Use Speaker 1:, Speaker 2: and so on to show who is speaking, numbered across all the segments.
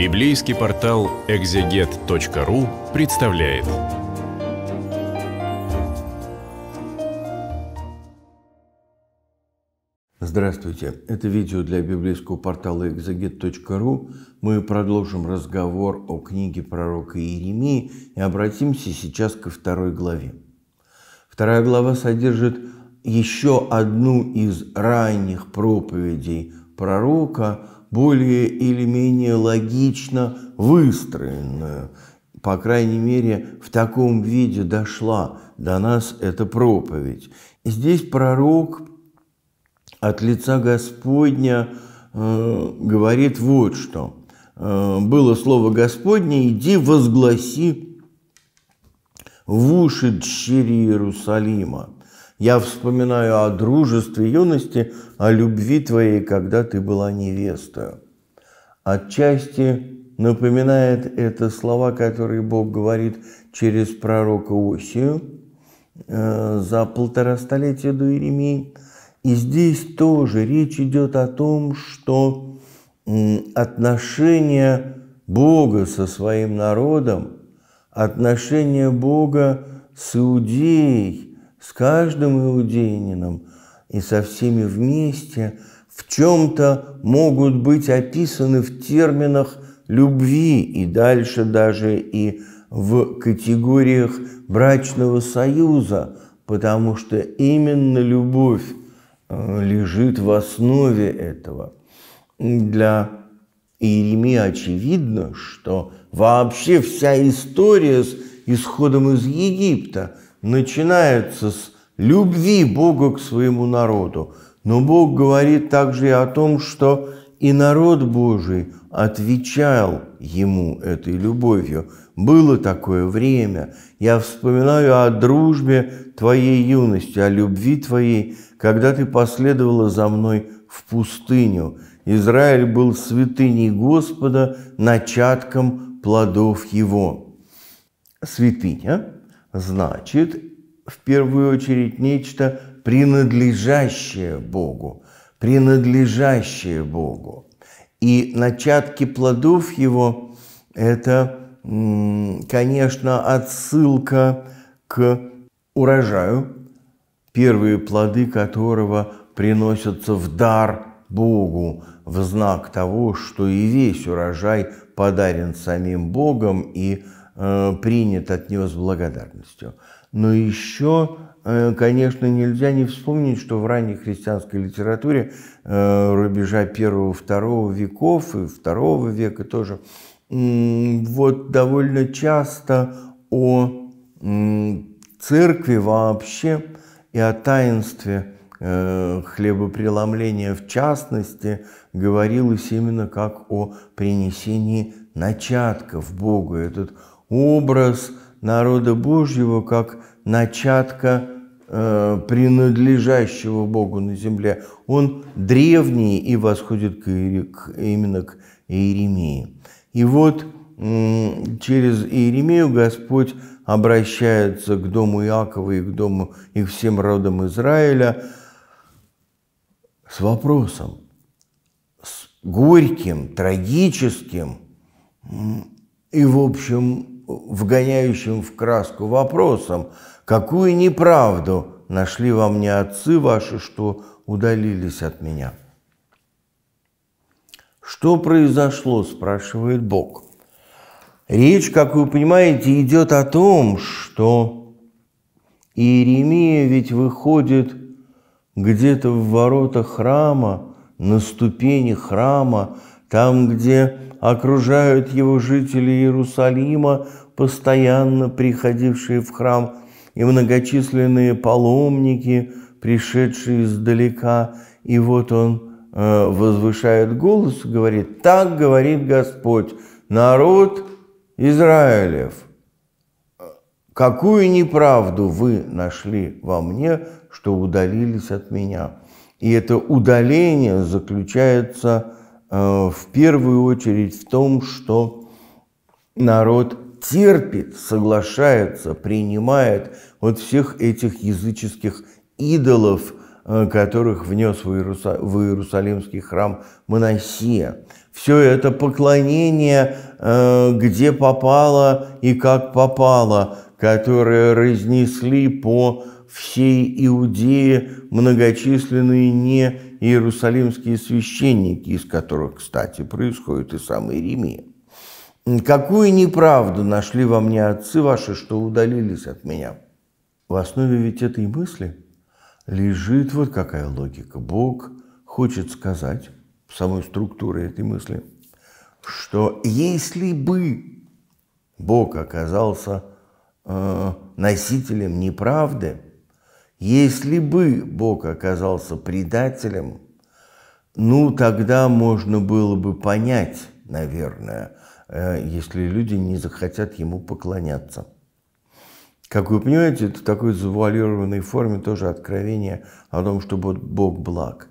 Speaker 1: Библейский портал экзегет.ру представляет. Здравствуйте! Это видео для библейского портала экзегет.ру. Мы продолжим разговор о книге пророка Иеремии и обратимся сейчас ко второй главе. Вторая глава содержит еще одну из ранних проповедей пророка более или менее логично выстроенную. По крайней мере, в таком виде дошла до нас эта проповедь. Здесь пророк от лица Господня э, говорит вот что. Э, было слово Господне, иди возгласи в уши дщери Иерусалима. Я вспоминаю о дружестве юности, о любви твоей, когда ты была невестой. Отчасти напоминает это слова, которые Бог говорит через пророка Осию э, за полтора столетия до Иеремии. И здесь тоже речь идет о том, что э, отношения Бога со своим народом, отношения Бога с Иудеей – с каждым иудейнином и со всеми вместе в чем-то могут быть описаны в терминах любви и дальше даже и в категориях брачного союза, потому что именно любовь э, лежит в основе этого. Для Иеремии очевидно, что вообще вся история с исходом из Египта начинается с любви Бога к своему народу. Но Бог говорит также и о том, что и народ Божий отвечал ему этой любовью. Было такое время. Я вспоминаю о дружбе твоей юности, о любви твоей, когда ты последовала за мной в пустыню. Израиль был святыней Господа, начатком плодов его. Святыня значит в первую очередь нечто принадлежащее Богу, принадлежащее Богу. И начатки плодов его – это, конечно, отсылка к урожаю, первые плоды которого приносятся в дар Богу в знак того, что и весь урожай подарен самим Богом и Богом Э, принят, от него с благодарностью. Но еще, э, конечно, нельзя не вспомнить, что в ранней христианской литературе э, рубежа первого-второго веков и второго века тоже вот довольно часто о церкви вообще и о таинстве хлебопреломления в частности говорилось именно как о принесении начатков Богу. Этот образ народа Божьего как начатка э, принадлежащего Богу на земле. Он древний и восходит к, к, именно к Иеремии. И вот через Иеремию Господь обращается к дому Иакова и к дому и к всем родам Израиля с вопросом, с горьким, трагическим и, в общем, вгоняющим в краску вопросом, какую неправду нашли во мне отцы ваши, что удалились от меня. Что произошло, спрашивает Бог. Речь, как вы понимаете, идет о том, что Иеремия ведь выходит где-то в ворота храма, на ступени храма, там, где окружают его жители Иерусалима, постоянно приходившие в храм, и многочисленные паломники, пришедшие издалека. И вот он э, возвышает голос и говорит, «Так говорит Господь, народ Израилев, какую неправду вы нашли во мне, что удалились от меня?» И это удаление заключается Э, в первую очередь в том, что народ терпит, соглашается, принимает вот всех этих языческих идолов, э, которых внес в, Иерусалимский храм Моносия. Все это поклонение, э, где попало и как попало, которое разнесли по всей Иудеи многочисленные не иерусалимские священники, из которых, кстати, происходит и самый Римия. «Какую неправду нашли во мне отцы ваши, что удалились от меня?» В основе ведь этой мысли лежит вот какая логика. Бог хочет сказать, самой структурой этой мысли, что если бы Бог оказался э, носителем неправды, если бы Бог оказался предателем, ну тогда можно было бы понять, наверное, э, если люди не захотят ему поклоняться. Как вы понимаете, это в такой завуалированной форме тоже откровение о том, что Бог благ.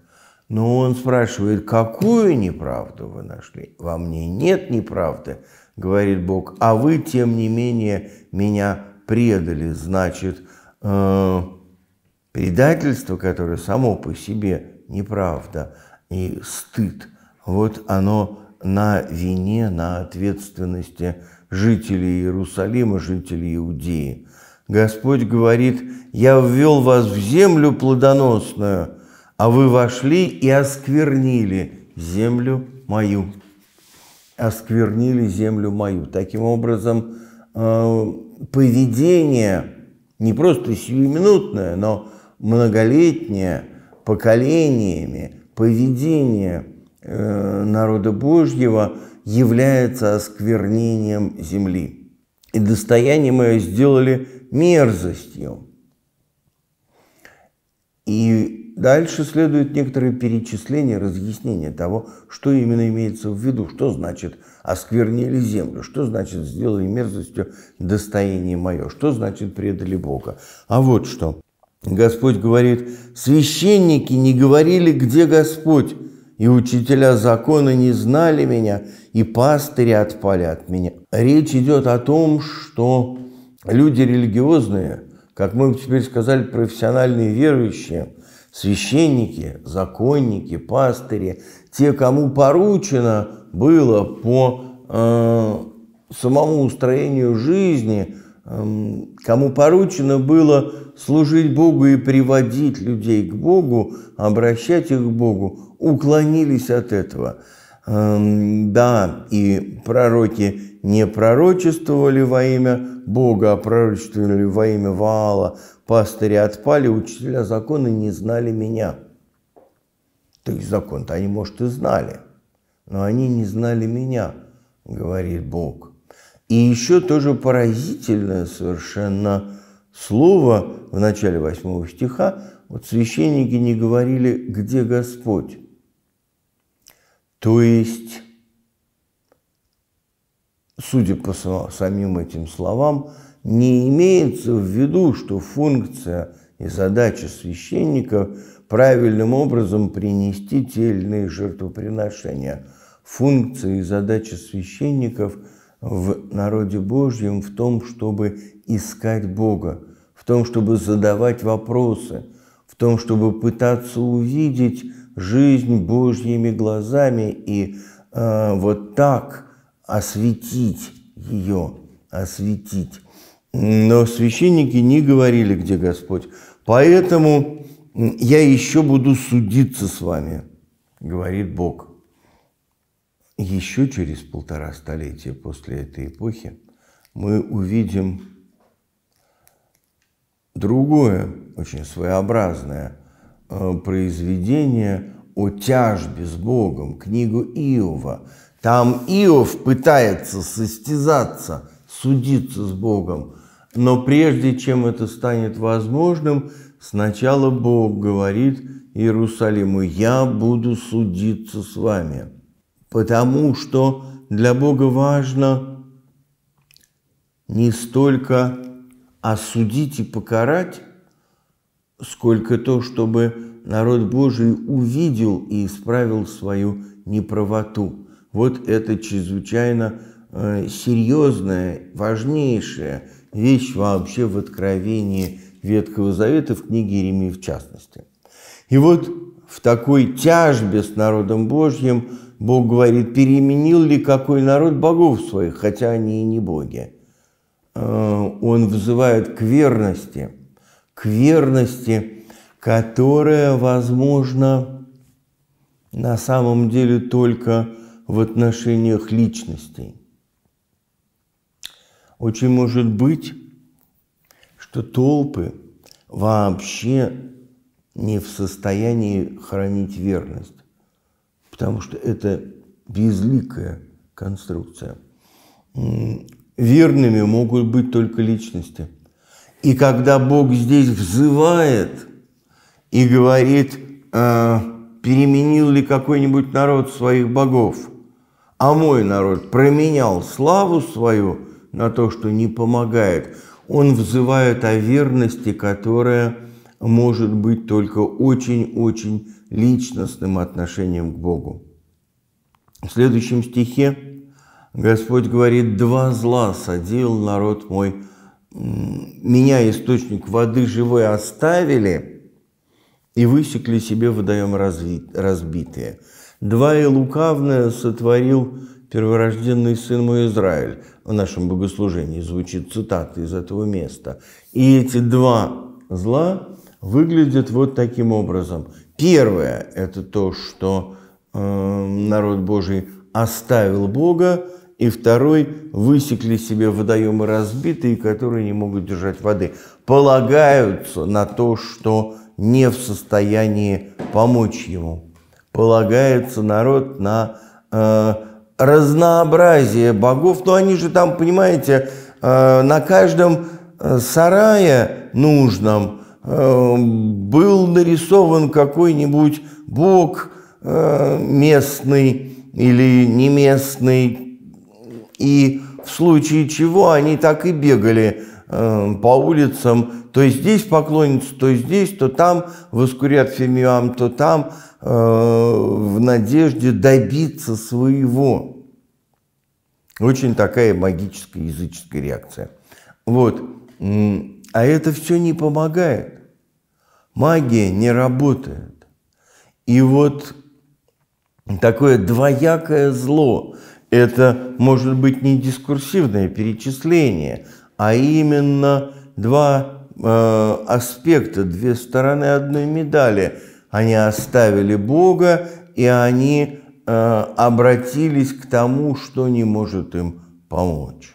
Speaker 1: Но он спрашивает, какую неправду вы нашли? Во мне нет неправды, говорит Бог, а вы, тем не менее, меня предали. Значит, э, Предательство, которое само по себе неправда и стыд, вот оно на вине, на ответственности жителей Иерусалима, жителей Иудеи. Господь говорит, «Я ввел вас в землю плодоносную, а вы вошли и осквернили землю мою». Осквернили землю мою. Таким образом, э, поведение не просто сиюминутное, но многолетнее поколениями поведение э, народа Божьего является осквернением земли. И достояние мое сделали мерзостью. И дальше следует некоторое перечисление, разъяснение того, что именно имеется в виду, что значит осквернили землю, что значит сделали мерзостью достояние мое, что значит предали Бога. А вот что. Господь говорит, священники не говорили, где Господь, и учителя закона не знали меня, и пастыри отпали от меня. Речь идет о том, что люди религиозные, как мы теперь сказали, профессиональные верующие, священники, законники, пастыри, те, кому поручено было по э, самому устроению жизни – Эм, кому поручено было служить Богу и приводить людей к Богу, обращать их к Богу, уклонились от этого. Эм, да, и пророки не пророчествовали во имя Бога, а пророчествовали во имя Ваала. Пастыри отпали, учителя закона не знали меня. То есть закон-то они, может, и знали, но они не знали меня, говорит Бог. И еще тоже поразительное совершенно слово в начале восьмого стиха. Вот священники не говорили, где Господь. То есть, судя по самим этим словам, не имеется в виду, что функция и задача священников правильным образом принести те или иные жертвоприношения. Функция и задача священников – в народе Божьем в том, чтобы искать Бога, в том, чтобы задавать вопросы, в том, чтобы пытаться увидеть жизнь Божьими глазами и э, вот так осветить ее, осветить. Но священники не говорили, где Господь. Поэтому я еще буду судиться с вами, говорит Бог еще через полтора столетия после этой эпохи мы увидим другое, очень своеобразное э, произведение о тяжбе с Богом, книгу Иова. Там Иов пытается состязаться, судиться с Богом, но прежде чем это станет возможным, сначала Бог говорит Иерусалиму, «Я буду судиться с вами» потому что для Бога важно не столько осудить и покарать, сколько то, чтобы народ Божий увидел и исправил свою неправоту. Вот это чрезвычайно э, серьезная, важнейшая вещь вообще в откровении Ветхого Завета, в книге Иеремии в частности. И вот в такой тяжбе с народом Божьим Бог говорит, переменил ли какой народ богов своих, хотя они и не боги. Э, он вызывает к верности, к верности, которая возможно, на самом деле только в отношениях личностей. Очень может быть, что толпы вообще не в состоянии хранить верность потому что это безликая конструкция. Верными могут быть только личности. И когда Бог здесь взывает и говорит, э, переменил ли какой-нибудь народ своих богов, а мой народ променял славу свою на то, что не помогает, он взывает о верности, которая может быть только очень-очень личностным отношением к Богу. В следующем стихе Господь говорит, «Два зла садил народ мой, меня источник воды живой оставили, и высекли себе водоем разбитые. Два и лукавное сотворил перворожденный сын мой Израиль». В нашем богослужении звучит цитата из этого места. И эти два зла выглядят вот таким образом. Первое – это то, что э, народ Божий оставил Бога, и второй – высекли себе водоемы разбитые, которые не могут держать воды. Полагаются на то, что не в состоянии помочь ему. Полагается народ на э, разнообразие богов, но они же там, понимаете, э, на каждом э, сарае нужном – Эм, был нарисован какой-нибудь бог э, местный или не местный, и в случае чего они так и бегали эм, по улицам, то здесь поклонятся, то здесь, то там, воскурят фимиам, то там, э, в надежде добиться своего. Очень такая магическая языческая реакция. Вот. А это все не помогает. Магия не работает. И вот такое двоякое зло – это может быть не дискурсивное перечисление, а именно два э, аспекта, две стороны одной медали. Они оставили Бога, и они э, обратились к тому, что не может им помочь.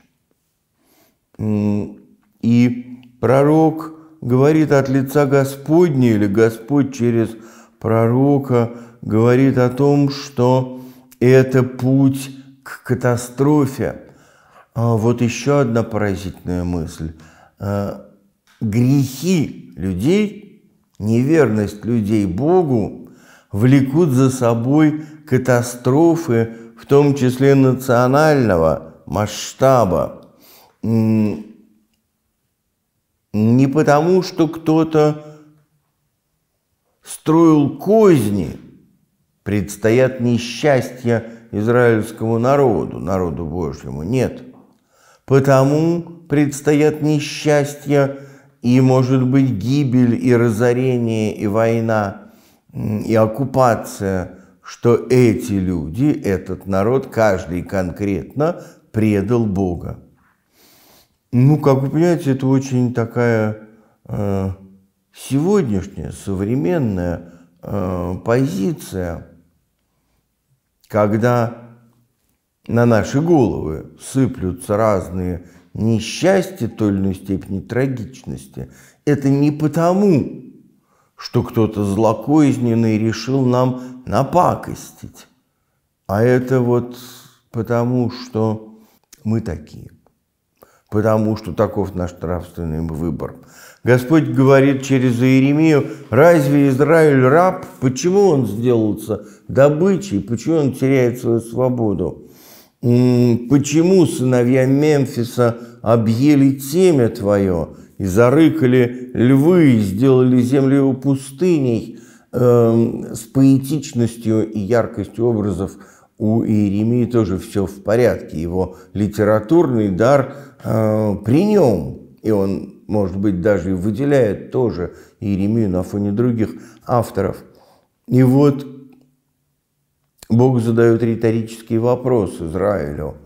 Speaker 1: И пророк – говорит от лица Господня или Господь через пророка говорит о том, что это путь к катастрофе. А вот еще одна поразительная мысль. А, грехи людей, неверность людей Богу влекут за собой катастрофы, в том числе национального масштаба не потому, что кто-то строил козни, предстоят несчастья израильскому народу, народу Божьему. Нет. Потому предстоят несчастья и, может быть, гибель, и разорение, и война, и оккупация, что эти люди, этот народ, каждый конкретно предал Бога. Ну, как вы понимаете, это очень такая э, сегодняшняя, современная э, позиция, когда на наши головы сыплются разные несчастья той или иной степени трагичности. Это не потому, что кто-то злокоизненный решил нам напакостить, а это вот потому, что мы такие потому что таков наш нравственный выбор. Господь говорит через Иеремию, разве Израиль раб? Почему он сделался добычей? Почему он теряет свою свободу? Почему сыновья Мемфиса объели темя твое и зарыкали львы, и сделали землю его пустыней? Эм, с поэтичностью и яркостью образов у Иеремии тоже все в порядке. Его литературный дар Э, при нем, и он, может быть, даже и выделяет тоже Иеремию на фоне других авторов. И вот Бог задает риторический вопрос Израилю,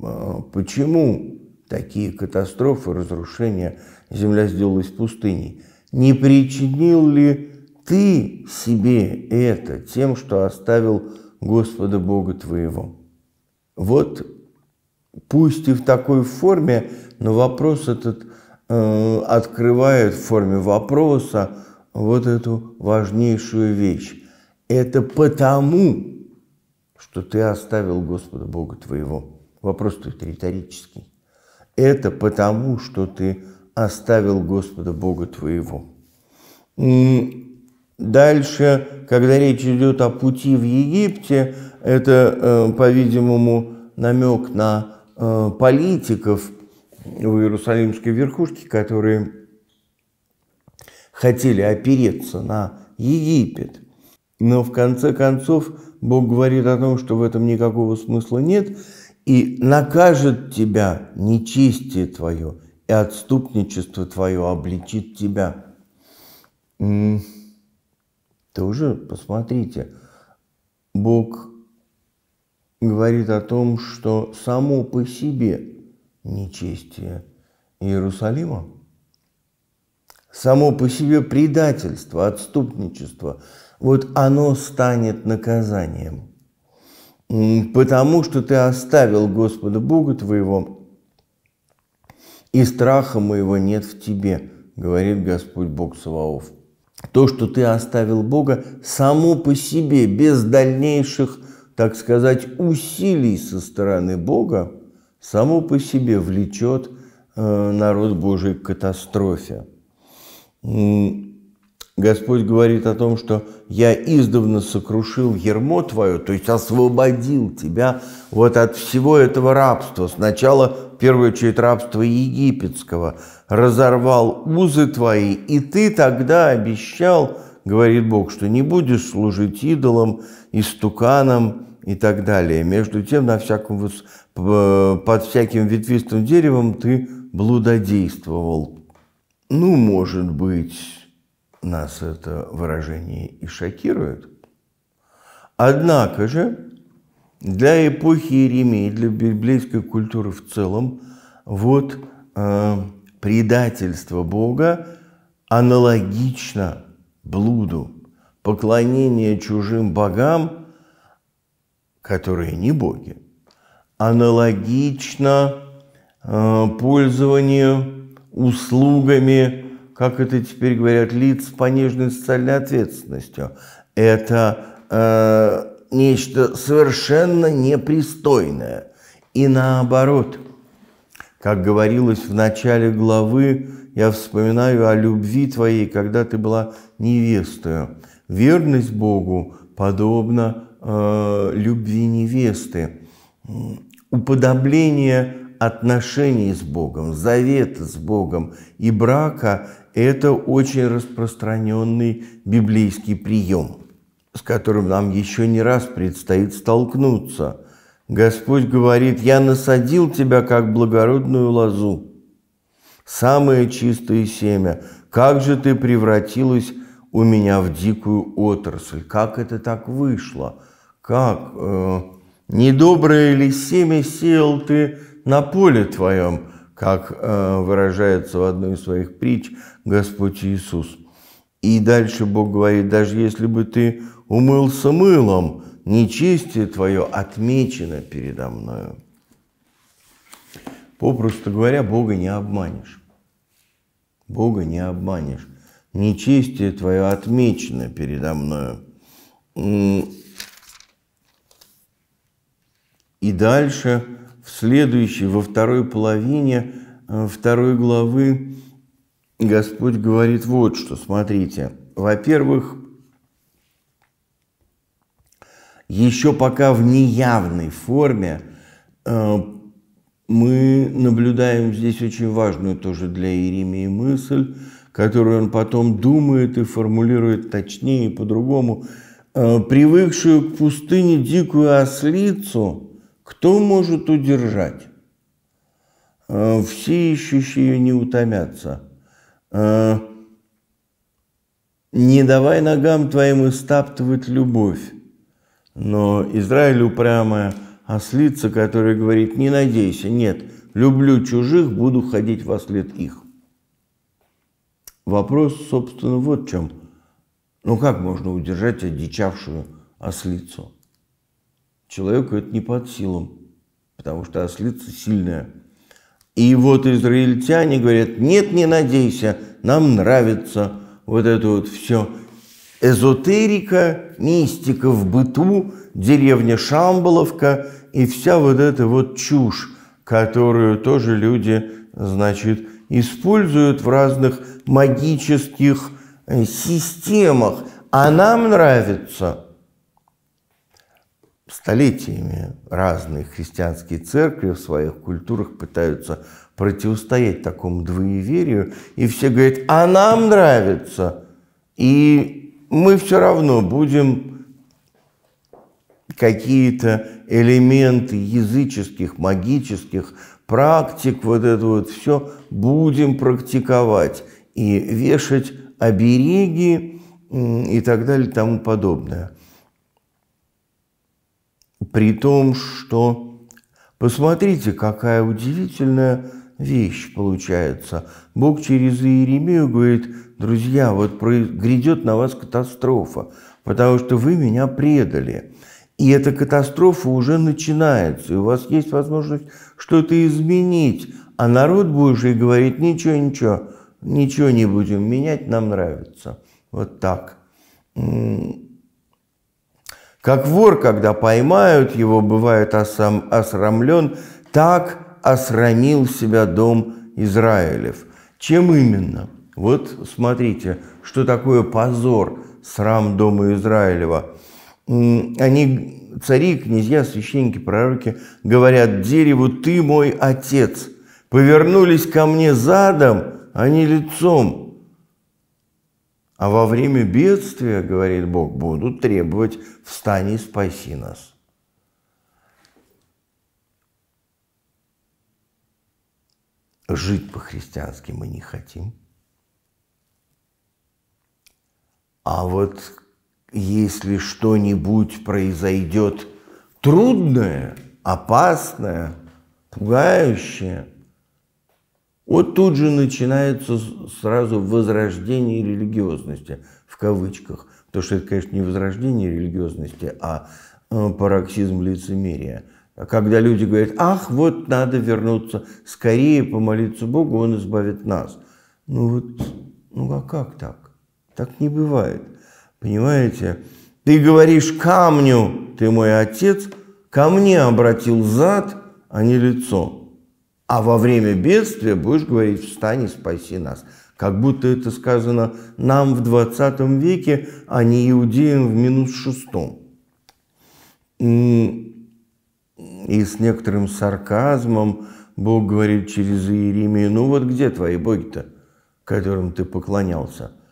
Speaker 1: э, почему такие катастрофы, разрушения, земля сделалась пустыней. Не причинил ли ты себе это тем, что оставил Господа Бога твоего? Вот пусть и в такой форме, но вопрос этот э, открывает в форме вопроса вот эту важнейшую вещь. Это потому, что ты оставил Господа Бога твоего. Вопрос тут риторический. Это потому, что ты оставил Господа Бога твоего. Дальше, когда речь идет о пути в Египте, это, э, по-видимому, намек на Э, политиков в Иерусалимской верхушке, которые хотели опереться на Египет. Но в конце концов Бог говорит о том, что в этом никакого смысла нет, и накажет тебя нечистие твое, и отступничество твое обличит тебя. Тоже посмотрите, Бог говорит о том, что само по себе нечестие Иерусалима, само по себе предательство, отступничество, вот оно станет наказанием. Потому что ты оставил Господа Бога твоего, и страха моего нет в тебе, говорит Господь Бог Саваоф. То, что ты оставил Бога, само по себе, без дальнейших так сказать, усилий со стороны Бога само по себе влечет э, народ Божий к катастрофе. Господь говорит о том, что «я издавна сокрушил ермо твое», то есть освободил тебя вот от всего этого рабства. Сначала, в первую очередь, рабства египетского. «Разорвал узы твои, и ты тогда обещал, говорит Бог, что не будешь служить идолам, истуканам и так далее. Между тем, на всяком, под всяким ветвистым деревом ты блудодействовал. Ну, может быть, нас это выражение и шокирует. Однако же для эпохи Иеремии, для библейской культуры в целом, вот э, предательство Бога аналогично блуду, поклонение чужим богам, которые не боги, аналогично э, пользованию услугами, как это теперь говорят, лиц с пониженной социальной ответственностью. Это э, нечто совершенно непристойное. И наоборот, как говорилось в начале главы, я вспоминаю о любви Твоей, когда Ты была невестой. Верность Богу подобна э, любви невесты. Уподобление отношений с Богом, завет с Богом и брака – это очень распространенный библейский прием, с которым нам еще не раз предстоит столкнуться. Господь говорит, «Я насадил тебя, как благородную лозу, самое чистое семя, как же ты превратилась у меня в дикую отрасль, как это так вышло, как, э, недоброе ли семя сеял ты на поле твоем, как э, выражается в одной из своих притч Господь Иисус. И дальше Бог говорит, даже если бы ты умылся мылом, нечестие твое отмечено передо мною. Попросту говоря, Бога не обманешь. Бога не обманешь. Нечестие твое отмечено передо мною. И дальше, в следующей, во второй половине э, второй главы, Господь говорит вот что, смотрите. Во-первых, еще пока в неявной форме э, мы наблюдаем здесь очень важную тоже для Иеремии мысль, которую он потом думает и формулирует точнее и по-другому. Э, «Привыкшую к пустыне дикую ослицу кто может удержать? Э, Все ищущие ее не утомятся. Э, не давай ногам твоим истаптывать любовь». Но Израиль упрямая – ослица, а которая говорит, не надейся, нет, люблю чужих, буду ходить во след их. Вопрос, собственно, вот в чем. Ну как можно удержать одичавшую ослицу? Человеку это не под силам, потому что ослица сильная. И вот израильтяне говорят, нет, не надейся, нам нравится вот это вот все – эзотерика, мистика в быту, деревня Шамбаловка и вся вот эта вот чушь, которую тоже люди, значит, используют в разных магических э, системах. А нам нравится столетиями разные христианские церкви в своих культурах пытаются противостоять такому двоеверию, и все говорят, а нам нравится. И мы все равно будем какие-то элементы языческих, магических практик, вот это вот все будем практиковать и вешать обереги и так далее и тому подобное. При том, что посмотрите, какая удивительная вещь получается. Бог через Иеремию говорит, друзья, вот грядет на вас катастрофа, потому что вы меня предали. И эта катастрофа уже начинается, и у вас есть возможность что-то изменить. А народ будешь и говорит, ничего, ничего, ничего не будем менять, нам нравится. Вот так. Как вор, когда поймают его, бывает осам, осрамлен, так осрамил себя дом Израилев. Чем именно? Вот смотрите, что такое позор, срам Дома Израилева. Они, цари, князья, священники, пророки, говорят дереву, ты мой отец. Повернулись ко мне задом, а не лицом. А во время бедствия, говорит Бог, будут требовать, встань и спаси нас. Жить по-христиански мы не хотим – А вот если что-нибудь произойдет трудное, опасное, пугающее, вот тут же начинается сразу возрождение религиозности, в кавычках. Потому что это, конечно, не возрождение религиозности, а э, пароксизм лицемерия. Когда люди говорят, ах, вот надо вернуться, скорее помолиться Богу, Он избавит нас. Ну вот, ну а как так? Так не бывает. Понимаете? Ты говоришь камню, ты мой отец, ко мне обратил зад, а не лицо. А во время бедствия будешь говорить «встань и спаси нас». Как будто это сказано нам в 20 веке, а не иудеям в минус шестом. И с некоторым сарказмом Бог говорит через Иеремию, ну вот где твои боги-то, которым ты поклонялся –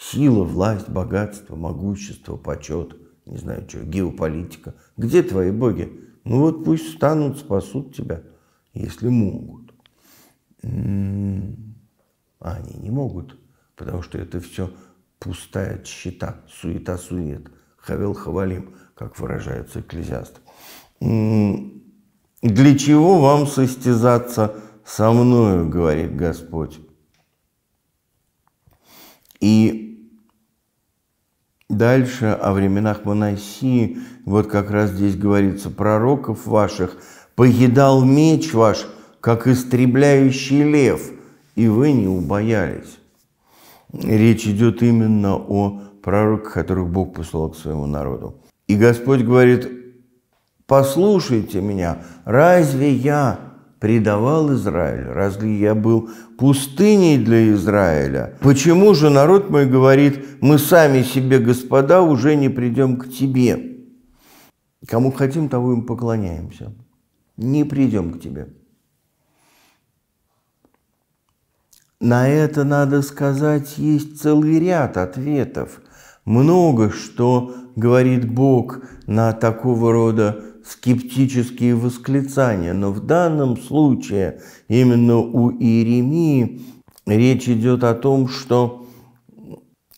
Speaker 1: Сила, власть, богатство, могущество, почет, не знаю что, геополитика. Где твои боги? Ну вот пусть встанут, спасут тебя, если могут. М-м-м. А они не могут, потому что это все пустая щита, суета-сует, хавел-хавалим, как выражаются экклезиасты. М-м-м. «Для чего вам состязаться со мною?» – говорит Господь. И Дальше о временах Моносии, вот как раз здесь говорится, пророков ваших, «Поедал меч ваш, как истребляющий лев, и вы не убоялись». Речь идет именно о пророках, которых Бог послал к своему народу. И Господь говорит, «Послушайте меня, разве я предавал Израиль? Разве я был пустыней для Израиля? Почему же народ мой говорит, мы сами себе, господа, уже не придем к тебе? Кому хотим, того им поклоняемся. Не придем к тебе. На это, надо сказать, есть целый ряд ответов. Много что говорит Бог на такого рода скептические восклицания, но в данном случае именно у Иеремии речь идет о том, что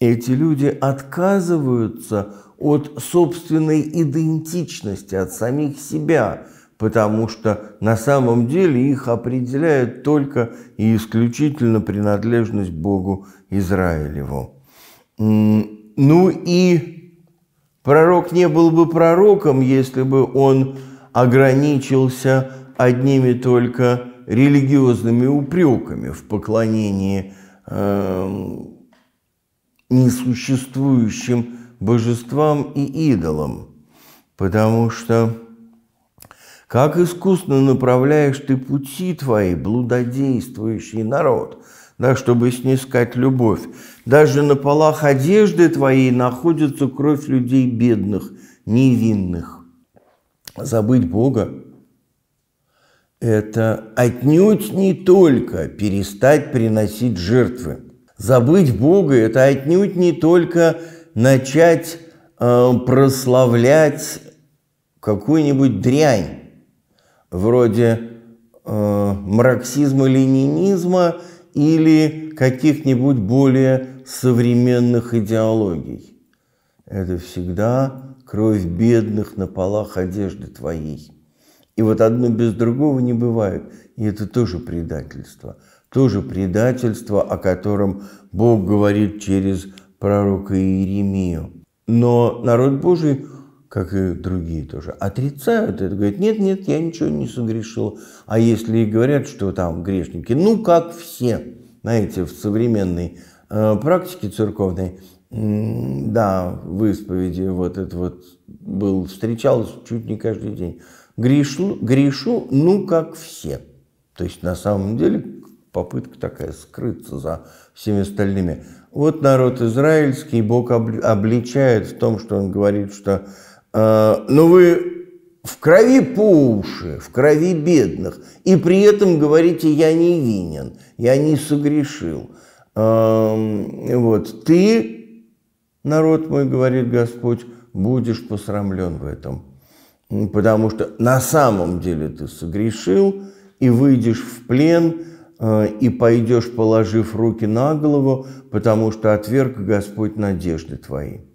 Speaker 1: эти люди отказываются от собственной идентичности, от самих себя, потому что на самом деле их определяет только и исключительно принадлежность Богу Израилеву. Ну и Пророк не был бы пророком, если бы он ограничился одними только религиозными упреками в поклонении э, несуществующим божествам и идолам. Потому что как искусно направляешь ты пути твои, блудодействующий народ – да, чтобы снискать любовь. Даже на полах одежды твоей находится кровь людей бедных, невинных. Забыть Бога – это отнюдь не только перестать приносить жертвы. Забыть Бога – это отнюдь не только начать э, прославлять какую-нибудь дрянь, вроде э, марксизма-ленинизма – или каких-нибудь более современных идеологий. Это всегда кровь бедных на полах одежды твоей. И вот одно без другого не бывает. И это тоже предательство. Тоже предательство, о котором Бог говорит через пророка Иеремию. Но народ Божий как и другие тоже, отрицают это, говорят, нет, нет, я ничего не согрешил. А если и говорят, что там грешники, ну как все, знаете, в современной э, практике церковной, да, в исповеди вот это вот был, встречалось чуть не каждый день. Грешу, грешу, ну как все. То есть на самом деле попытка такая скрыться за всеми остальными. Вот народ израильский Бог обличает в том, что он говорит, что Э, но вы в крови по уши, в крови бедных, и при этом говорите, я не винен, я не согрешил. Эм, вот, ты, народ мой, говорит Господь, будешь посрамлен в этом, потому что на самом деле ты согрешил, и выйдешь в плен, э, и пойдешь, положив руки на голову, потому что отверг Господь надежды твои.